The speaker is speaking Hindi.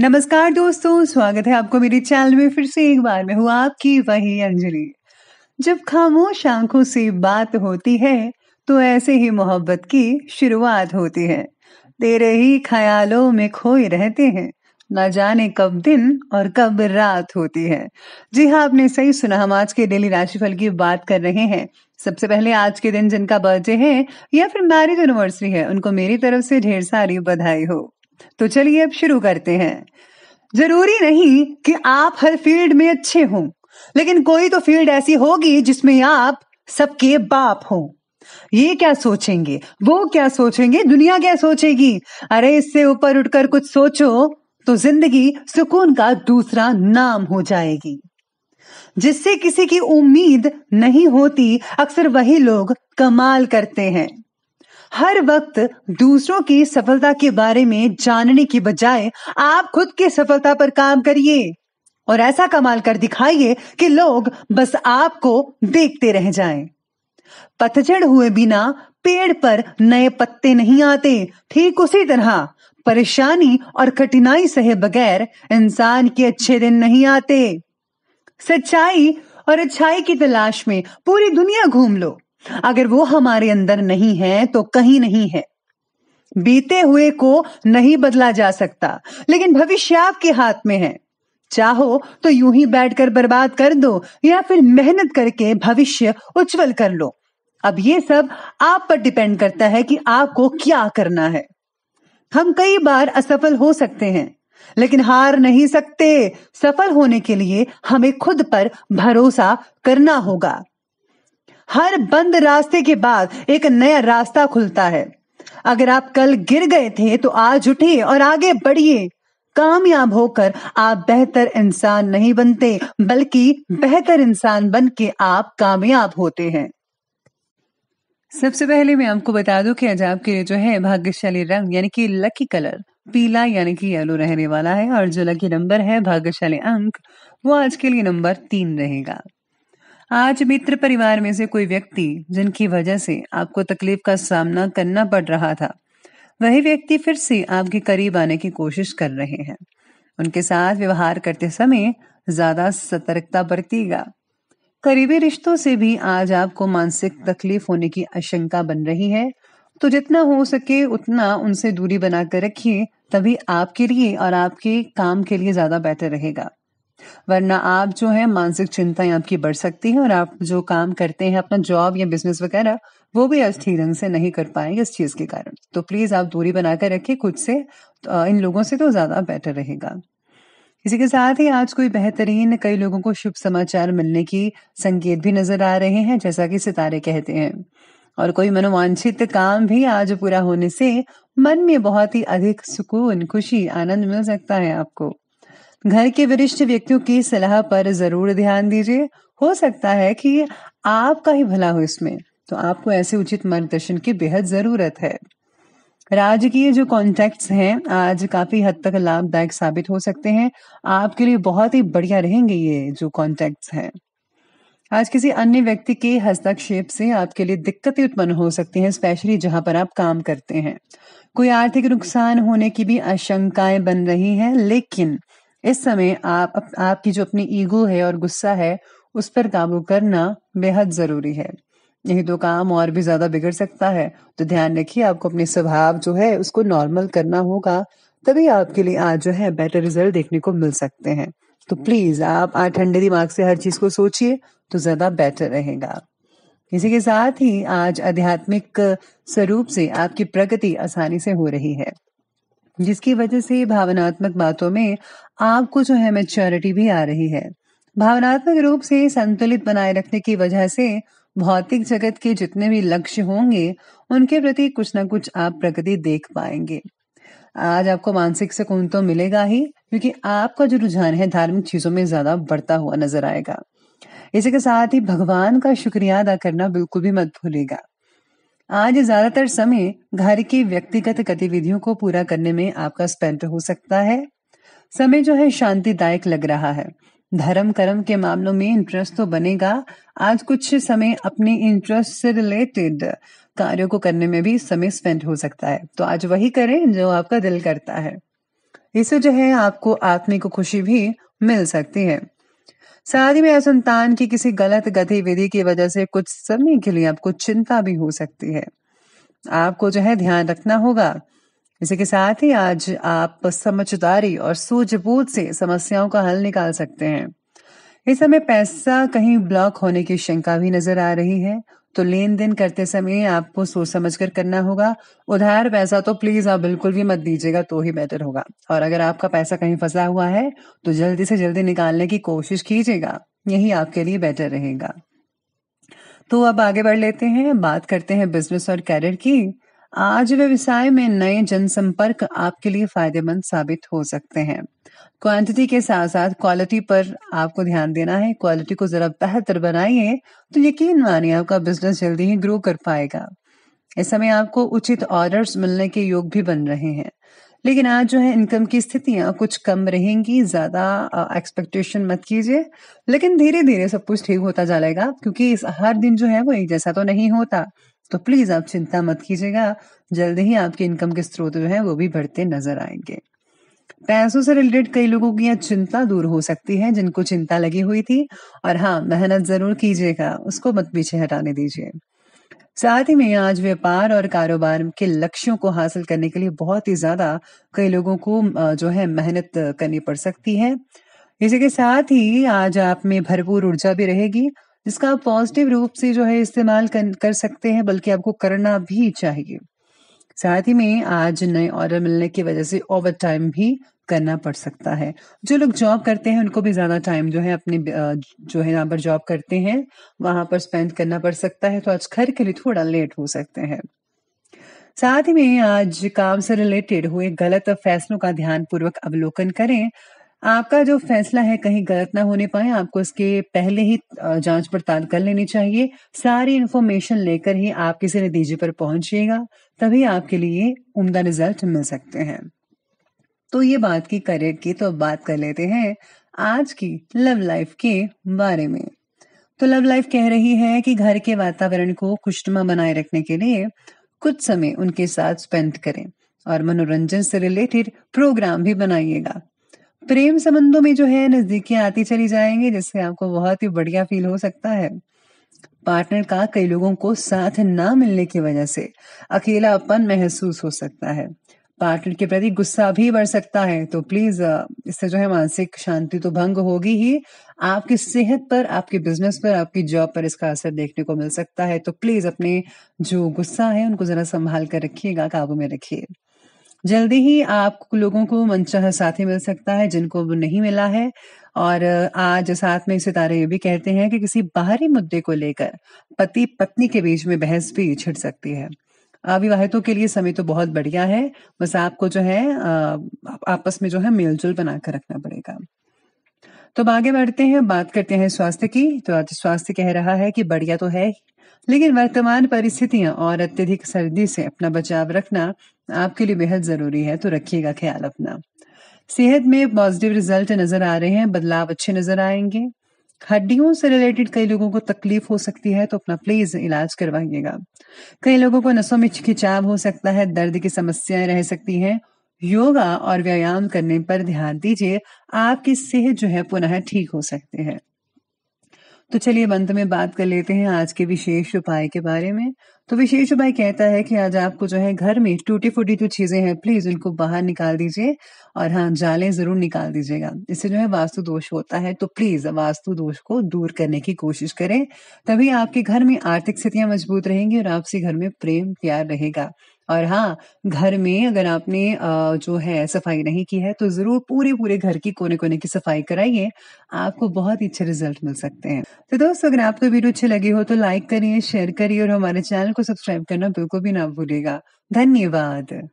नमस्कार दोस्तों स्वागत है आपको मेरे चैनल में फिर से एक बार मैं हूँ आपकी वही अंजलि जब खामोश आंखों से बात होती है तो ऐसे ही मोहब्बत की शुरुआत होती है तेरे ही ख्यालों में खोए रहते हैं न जाने कब दिन और कब रात होती है जी हाँ आपने सही सुना हम आज के डेली राशिफल की बात कर रहे हैं सबसे पहले आज के दिन जिनका बर्थडे है या फिर मैरिज एनिवर्सरी है उनको मेरी तरफ से ढेर सारी बधाई हो तो चलिए अब शुरू करते हैं जरूरी नहीं कि आप हर फील्ड में अच्छे हों लेकिन कोई तो फील्ड ऐसी होगी जिसमें आप सबके बाप हों ये क्या सोचेंगे वो क्या सोचेंगे दुनिया क्या सोचेगी अरे इससे ऊपर उठकर कुछ सोचो तो जिंदगी सुकून का दूसरा नाम हो जाएगी जिससे किसी की उम्मीद नहीं होती अक्सर वही लोग कमाल करते हैं हर वक्त दूसरों की सफलता के बारे में जानने के बजाय आप खुद की सफलता पर काम करिए और ऐसा कमाल कर दिखाइए कि लोग बस आपको देखते रह जाएं। पतझड़ हुए बिना पेड़ पर नए पत्ते नहीं आते ठीक उसी तरह परेशानी और कठिनाई सहे बगैर इंसान के अच्छे दिन नहीं आते सच्चाई और अच्छाई की तलाश में पूरी दुनिया घूम लो अगर वो हमारे अंदर नहीं है तो कहीं नहीं है बीते हुए को नहीं बदला जा सकता लेकिन भविष्य आपके हाथ में है चाहो तो यूं ही बैठकर बर्बाद कर दो या फिर मेहनत करके भविष्य उज्जवल कर लो अब ये सब आप पर डिपेंड करता है कि आपको क्या करना है हम कई बार असफल हो सकते हैं लेकिन हार नहीं सकते सफल होने के लिए हमें खुद पर भरोसा करना होगा हर बंद रास्ते के बाद एक नया रास्ता खुलता है अगर आप कल गिर गए थे तो आज उठिए और आगे बढ़िए कामयाब होकर आप बेहतर इंसान नहीं बनते बल्कि बेहतर इंसान बन के आप कामयाब होते हैं सबसे पहले मैं आपको बता दूं कि आज आपके लिए जो है भाग्यशाली रंग यानी कि लकी कलर पीला यानी कि येलो रहने वाला है और जो लकी नंबर है भाग्यशाली अंक वो आज के लिए नंबर तीन रहेगा आज मित्र परिवार में से कोई व्यक्ति जिनकी वजह से आपको तकलीफ का सामना करना पड़ रहा था वही व्यक्ति फिर से आपके करीब आने की कोशिश कर रहे हैं उनके साथ व्यवहार करते समय ज्यादा सतर्कता बरतीगा करीबी रिश्तों से भी आज आपको मानसिक तकलीफ होने की आशंका बन रही है तो जितना हो सके उतना उनसे दूरी बनाकर रखिए तभी आपके लिए और आपके काम के लिए ज्यादा बेहतर रहेगा वरना आप जो है मानसिक चिंताएं आपकी बढ़ सकती है और आप जो काम करते हैं अपना जॉब या बिजनेस वगैरह वो भी ठीक ढंग से नहीं कर पाएंगे इस चीज के कारण तो प्लीज आप दूरी बनाकर रखें खुद से तो इन लोगों से तो ज्यादा बेटर रहेगा इसी के साथ ही आज कोई बेहतरीन कई लोगों को शुभ समाचार मिलने की संकेत भी नजर आ रहे हैं जैसा कि सितारे कहते हैं और कोई मनोवांछित काम भी आज पूरा होने से मन में बहुत ही अधिक सुकून खुशी आनंद मिल सकता है आपको घर के वरिष्ठ व्यक्तियों की सलाह पर जरूर ध्यान दीजिए हो सकता है कि आपका ही भला हो इसमें तो आपको ऐसे उचित मार्गदर्शन की बेहद जरूरत है राजकीय जो कॉन्टेक्ट हैं आज काफी हद तक लाभदायक साबित हो सकते हैं आपके लिए बहुत ही बढ़िया रहेंगे ये जो कॉन्टैक्ट्स हैं आज किसी अन्य व्यक्ति के हस्तक्षेप से आपके लिए दिक्कतें उत्पन्न हो सकती हैं स्पेशली जहां पर आप काम करते हैं कोई आर्थिक नुकसान होने की भी आशंकाएं बन रही हैं लेकिन इस समय आप आपकी जो अपनी ईगो है और गुस्सा है उस पर काबू करना बेहद जरूरी है यही तो काम और भी ज्यादा बिगड़ सकता है तो ध्यान रखिए आपको अपने स्वभाव जो है उसको नॉर्मल करना होगा तभी आपके लिए आज जो है बेटर रिजल्ट देखने को मिल सकते हैं तो प्लीज आप आज ठंडे दिमाग से हर चीज को सोचिए तो ज्यादा बेटर रहेगा इसी के साथ ही आज आध्यात्मिक स्वरूप से आपकी प्रगति आसानी से हो रही है जिसकी वजह से भावनात्मक बातों में आपको जो है मेच्योरिटी भी आ रही है भावनात्मक रूप से संतुलित बनाए रखने की वजह से भौतिक जगत के जितने भी लक्ष्य होंगे उनके प्रति कुछ ना कुछ आप प्रगति देख पाएंगे आज आपको मानसिक सुकून तो मिलेगा ही क्योंकि आपका जो रुझान है धार्मिक चीजों में ज्यादा बढ़ता हुआ नजर आएगा इसी के साथ ही भगवान का शुक्रिया अदा करना बिल्कुल भी मत भूलेगा आज ज्यादातर समय घर की व्यक्तिगत गतिविधियों को पूरा करने में आपका स्पेंड हो सकता है समय जो है शांतिदायक लग रहा है धर्म कर्म के मामलों में इंटरेस्ट तो बनेगा आज कुछ समय अपने इंटरेस्ट से रिलेटेड कार्यों को करने में भी समय स्पेंड हो सकता है तो आज वही करें जो आपका दिल करता है इससे जो है आपको आत्मिक खुशी भी मिल सकती है साथ ही में असंतान की किसी गलत गतिविधि की वजह से कुछ समय के लिए आपको चिंता भी हो सकती है आपको जो है ध्यान रखना होगा इसी के साथ ही आज आप समझदारी और सूझबूझ से समस्याओं का हल निकाल सकते हैं इस समय पैसा कहीं ब्लॉक होने की शंका भी नजर आ रही है तो लेन देन करते समय आपको सोच समझ कर करना होगा उधार पैसा तो प्लीज आप बिल्कुल भी मत दीजिएगा तो ही बेटर होगा और अगर आपका पैसा कहीं फंसा हुआ है तो जल्दी से जल्दी निकालने की कोशिश कीजिएगा यही आपके लिए बेटर रहेगा तो अब आगे बढ़ लेते हैं बात करते हैं बिजनेस और कैरियर की आज व्यवसाय में नए जनसंपर्क आपके लिए फायदेमंद साबित हो सकते हैं क्वांटिटी के साथ साथ क्वालिटी पर आपको ध्यान देना है क्वालिटी को जरा बेहतर बनाइए तो यकीन मानिए आपका बिजनेस जल्दी ही ग्रो कर पाएगा इस समय आपको उचित ऑर्डर्स मिलने के योग भी बन रहे हैं लेकिन आज जो है इनकम की स्थितियां कुछ कम रहेंगी ज्यादा एक्सपेक्टेशन मत कीजिए लेकिन धीरे धीरे सब कुछ ठीक होता जाएगा क्योंकि इस हर दिन जो है वो एक जैसा तो नहीं होता तो प्लीज आप चिंता मत कीजिएगा जल्द ही आपके इनकम के स्रोत जो है वो भी बढ़ते नजर आएंगे पैसों से रिलेटेड कई लोगों की यह चिंता दूर हो सकती है जिनको चिंता लगी हुई थी और हाँ मेहनत जरूर कीजिएगा उसको मत पीछे हटाने दीजिए साथ ही में आज व्यापार और कारोबार के लक्ष्यों को हासिल करने के लिए बहुत ही ज्यादा कई लोगों को जो है मेहनत करनी पड़ सकती है इसी के साथ ही आज आप में भरपूर ऊर्जा भी रहेगी जिसका आप पॉजिटिव रूप से जो है इस्तेमाल कर, कर सकते हैं बल्कि आपको करना भी चाहिए साथ ही में आज नए ऑर्डर मिलने की वजह से ओवर टाइम भी करना पड़ सकता है जो लोग जॉब करते हैं उनको भी ज्यादा टाइम जो है अपने जो है यहाँ पर जॉब करते हैं वहां पर स्पेंड करना पड़ सकता है तो आज घर के लिए थोड़ा लेट हो सकते हैं साथ ही में आज काम से रिलेटेड हुए गलत फैसलों का ध्यान पूर्वक अवलोकन करें आपका जो फैसला है कहीं गलत ना होने पाए आपको इसके पहले ही जांच पड़ताल कर लेनी चाहिए सारी इन्फॉर्मेशन लेकर ही आप किसी नतीजे पर पहुंचिएगा तभी आपके लिए उम्दा रिजल्ट मिल सकते हैं तो ये बात की करियर की तो अब बात कर लेते हैं आज की लव लाइफ के बारे में तो लव लाइफ कह रही है कि घर के वातावरण को खुशनुमा बनाए रखने के लिए कुछ समय उनके साथ स्पेंड करें और मनोरंजन से रिलेटेड प्रोग्राम भी बनाइएगा प्रेम संबंधों में जो है नजदीकियां आती चली जाएंगी जिससे आपको बहुत ही बढ़िया फील हो सकता है पार्टनर का कई लोगों को साथ ना मिलने की वजह से अकेलापन महसूस हो सकता है पार्टनर के प्रति गुस्सा भी बढ़ सकता है तो प्लीज इससे जो है मानसिक शांति तो भंग होगी ही आपकी सेहत पर आपके बिजनेस पर आपकी जॉब पर इसका असर देखने को मिल सकता है तो प्लीज अपने जो गुस्सा है उनको जरा संभाल कर रखिएगा काबू में रखिए जल्दी ही आप लोगों को मनचाह साथी मिल सकता है जिनको वो नहीं मिला है और आज साथ में सितारे ये भी कहते हैं कि किसी बाहरी मुद्दे को लेकर पति पत्नी के बीच में बहस भी छिड़ सकती है अविवाहितों के लिए समय तो बहुत बढ़िया है बस आपको जो है आपस में जो है मेलजोल बनाकर रखना पड़ेगा तो आगे बढ़ते हैं बात करते हैं स्वास्थ्य की तो आज स्वास्थ्य कह रहा है कि बढ़िया तो है लेकिन वर्तमान परिस्थितियां और अत्यधिक सर्दी से अपना बचाव रखना आपके लिए बेहद जरूरी है तो रखिएगा ख्याल अपना सेहत में पॉजिटिव रिजल्ट नजर आ रहे हैं बदलाव अच्छे नजर आएंगे हड्डियों से रिलेटेड कई लोगों को तकलीफ हो सकती है तो अपना प्लीज इलाज करवाइएगा कई लोगों को नसों में खिंचाव हो सकता है दर्द की समस्याएं रह सकती हैं योगा और व्यायाम करने पर ध्यान दीजिए आपकी सेहत जो है पुनः ठीक हो सकती है तो चलिए अंत में बात कर लेते हैं आज के विशेष उपाय के बारे में तो विशेष भाई कहता है कि आज आपको जो है घर में टूटी फूटी जो चीजें हैं प्लीज उनको बाहर निकाल दीजिए और हाँ जाले जरूर निकाल दीजिएगा इससे जो है वास्तु दोष होता है तो प्लीज वास्तु दोष को दूर करने की कोशिश करें तभी आपके घर में आर्थिक स्थितियां मजबूत रहेंगी और आपसे घर में प्रेम प्यार रहेगा और हाँ घर में अगर आपने जो है सफाई नहीं की है तो जरूर पूरे पूरे घर की कोने कोने की सफाई कराइए आपको बहुत ही अच्छे रिजल्ट मिल सकते हैं तो दोस्तों अगर आपको वीडियो अच्छे लगे हो तो लाइक करिए शेयर करिए और हमारे चैनल को सब्सक्राइब करना बिल्कुल भी ना भूलेगा धन्यवाद